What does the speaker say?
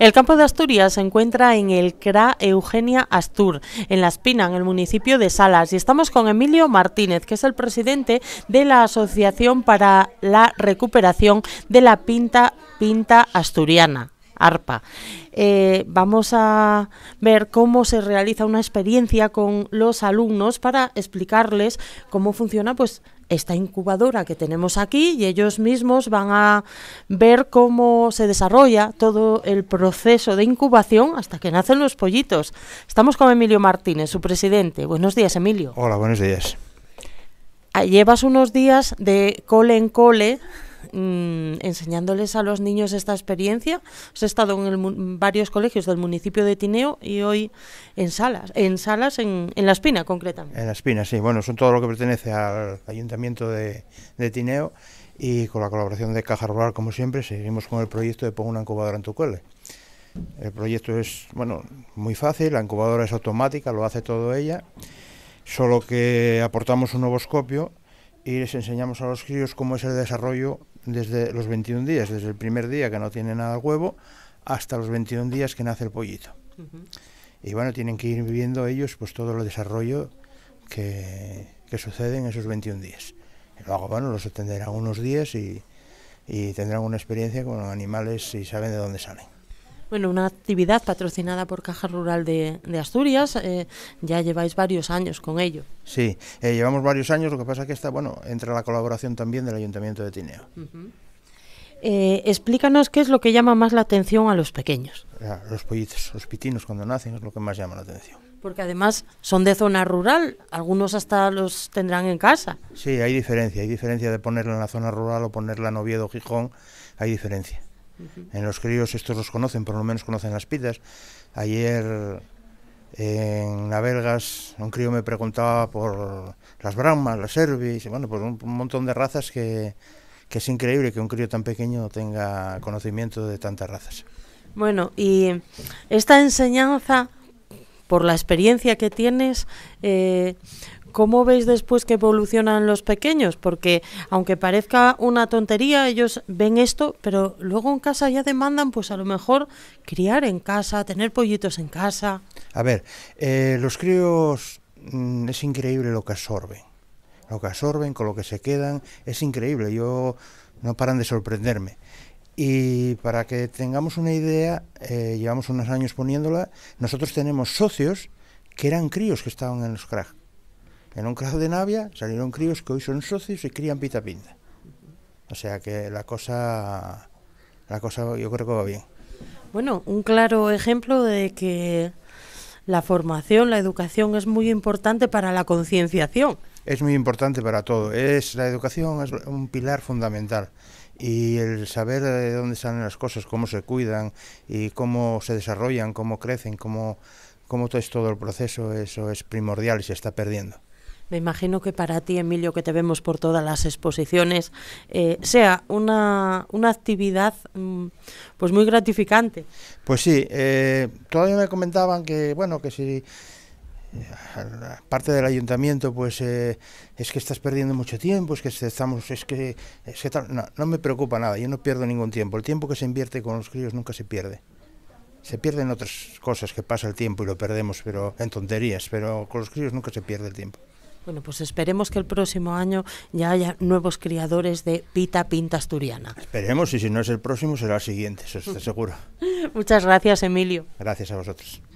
El campo de Asturias se encuentra en el CRA Eugenia Astur, en La Espina, en el municipio de Salas, y estamos con Emilio Martínez, que es el presidente de la Asociación para la Recuperación de la Pinta Pinta Asturiana arpa. Eh, vamos a ver cómo se realiza una experiencia con los alumnos para explicarles cómo funciona pues esta incubadora que tenemos aquí y ellos mismos van a ver cómo se desarrolla todo el proceso de incubación hasta que nacen los pollitos. Estamos con Emilio Martínez, su presidente. Buenos días, Emilio. Hola, buenos días. Ah, llevas unos días de cole en cole Mm, enseñándoles a los niños esta experiencia. Os he estado en, varios colegios del municipio de Tineo y hoy en Salas, en Salas, en, La Espina concretamente. En La Espina, sí. Bueno, son todo lo que pertenece al ayuntamiento de, Tineo y con la colaboración de Caja Rural, como siempre, seguimos con el proyecto de Pongo una incubadora en tu cole. El proyecto es, bueno, muy fácil, la incubadora es automática, lo hace todo ella, solo que aportamos un nuevo y les enseñamos a los críos cómo es el desarrollo desde los 21 días, desde el primer día que no tiene nada huevo, hasta los 21 días que nace el pollito. Y bueno, tienen que ir viviendo ellos pues todo el desarrollo que, sucede en esos 21 días. Y luego, bueno, los atenderán unos días y, y tendrán una experiencia con los animales y saben de dónde salen. Bueno, una actividad patrocinada por Caja Rural de, Asturias. Eh, ya lleváis varios años con ello. Sí, eh, llevamos varios años. Lo que pasa es que está, bueno, entre la colaboración también del Ayuntamiento de Tineo. Eh, explícanos qué es lo que llama más la atención a los pequeños. Los pollitos, los pitinos cuando nacen es lo que más llama la atención. Porque además son de zona rural, algunos hasta los tendrán en casa. Sí, hay diferencia, hay diferencia de ponerla en la zona rural o ponerla en Oviedo Gijón, hay diferencia. En los críos estos los conocen, por lo menos conocen las pitas. Ayer en Belgas un crío me preguntaba por las Brahmas, las Herbis, bueno, por un, montón de razas que, es increíble que un crío tan pequeño tenga conocimiento de tantas razas. Bueno, y esta enseñanza, por la experiencia que tienes, eh, ¿Cómo veis después que evolucionan los pequeños? Porque aunque parezca una tontería, ellos ven esto, pero luego en casa ya demandan, pues a lo mejor criar en casa, tener pollitos en casa. A ver, eh, los críos mm, es increíble lo que absorben, lo que absorben, con lo que se quedan, es increíble. Yo no paran de sorprenderme. Y para que tengamos una idea, eh, llevamos unos años poniéndola. Nosotros tenemos socios que eran críos que estaban en los crack en un caso de Navia salieron críos que hoy son socios y crían pita pinta. O sea que la cosa, la cosa yo creo que va bien. Bueno, un claro ejemplo de que la formación, la educación es muy importante para la concienciación. Es muy importante para todo. Es la educación es un pilar fundamental y el saber de dónde salen las cosas, cómo se cuidan y cómo se desarrollan, cómo crecen, cómo cómo es todo el proceso, eso es primordial y se está perdiendo me imagino que para ti, Emilio, que te vemos por todas las exposiciones, eh, sea una, actividad mm, pues muy gratificante. Pues sí, eh, todavía me comentaban que, bueno, que si eh, parte del ayuntamiento pues eh, es que estás perdiendo mucho tiempo es que estamos es que, es que no, no, me preocupa nada yo no pierdo ningún tiempo el tiempo que se invierte con los críos nunca se pierde se pierden otras cosas que pasa el tiempo y lo perdemos pero en tonterías pero con los críos nunca se pierde el tiempo bueno, pues esperemos que el próximo año ya haya nuevos criadores de pita pinta asturiana. Esperemos, y si no es el próximo, será el siguiente, eso está seguro. Muchas gracias, Emilio. Gracias a vosotros.